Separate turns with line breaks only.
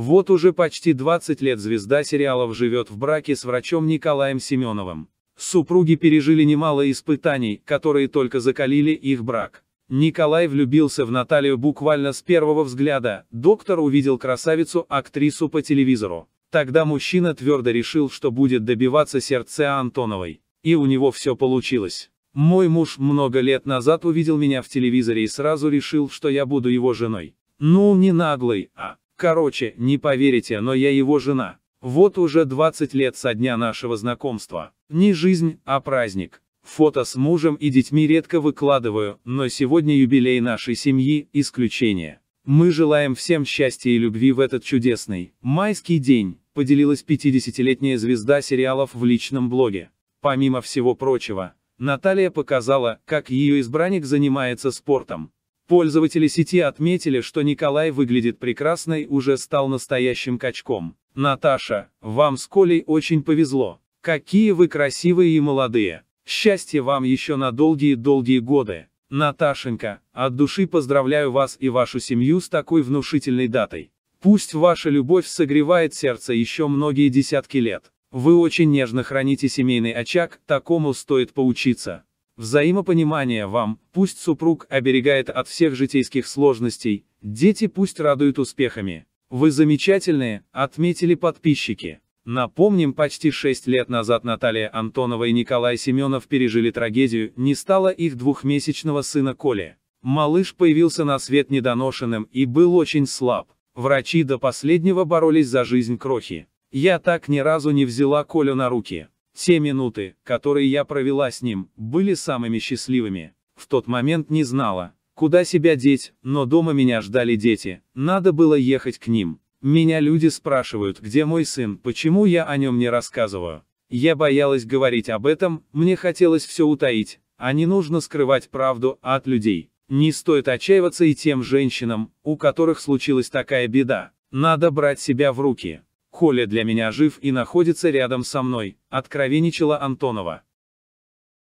Вот уже почти 20 лет звезда сериалов живет в браке с врачом Николаем Семеновым. Супруги пережили немало испытаний, которые только закалили их брак. Николай влюбился в Наталью буквально с первого взгляда, доктор увидел красавицу-актрису по телевизору. Тогда мужчина твердо решил, что будет добиваться сердца Антоновой. И у него все получилось. Мой муж много лет назад увидел меня в телевизоре и сразу решил, что я буду его женой. Ну, не наглый, а Короче, не поверите, но я его жена. Вот уже 20 лет со дня нашего знакомства. Не жизнь, а праздник. Фото с мужем и детьми редко выкладываю, но сегодня юбилей нашей семьи – исключение. Мы желаем всем счастья и любви в этот чудесный майский день, поделилась 50-летняя звезда сериалов в личном блоге. Помимо всего прочего, Наталья показала, как ее избранник занимается спортом. Пользователи сети отметили, что Николай выглядит прекрасно и уже стал настоящим качком. Наташа, вам с Колей очень повезло. Какие вы красивые и молодые. Счастья вам еще на долгие-долгие годы. Наташенька, от души поздравляю вас и вашу семью с такой внушительной датой. Пусть ваша любовь согревает сердце еще многие десятки лет. Вы очень нежно храните семейный очаг, такому стоит поучиться. Взаимопонимание вам, пусть супруг оберегает от всех житейских сложностей, дети пусть радуют успехами. Вы замечательные, отметили подписчики. Напомним, почти 6 лет назад Наталья Антонова и Николай Семенов пережили трагедию, не стало их двухмесячного сына Коли. Малыш появился на свет недоношенным и был очень слаб. Врачи до последнего боролись за жизнь крохи. Я так ни разу не взяла Колю на руки. Те минуты, которые я провела с ним, были самыми счастливыми. В тот момент не знала, куда себя деть, но дома меня ждали дети, надо было ехать к ним. Меня люди спрашивают, где мой сын, почему я о нем не рассказываю. Я боялась говорить об этом, мне хотелось все утаить, а не нужно скрывать правду от людей. Не стоит отчаиваться и тем женщинам, у которых случилась такая беда. Надо брать себя в руки. Коля для меня жив и находится рядом со мной, откровенничала Антонова.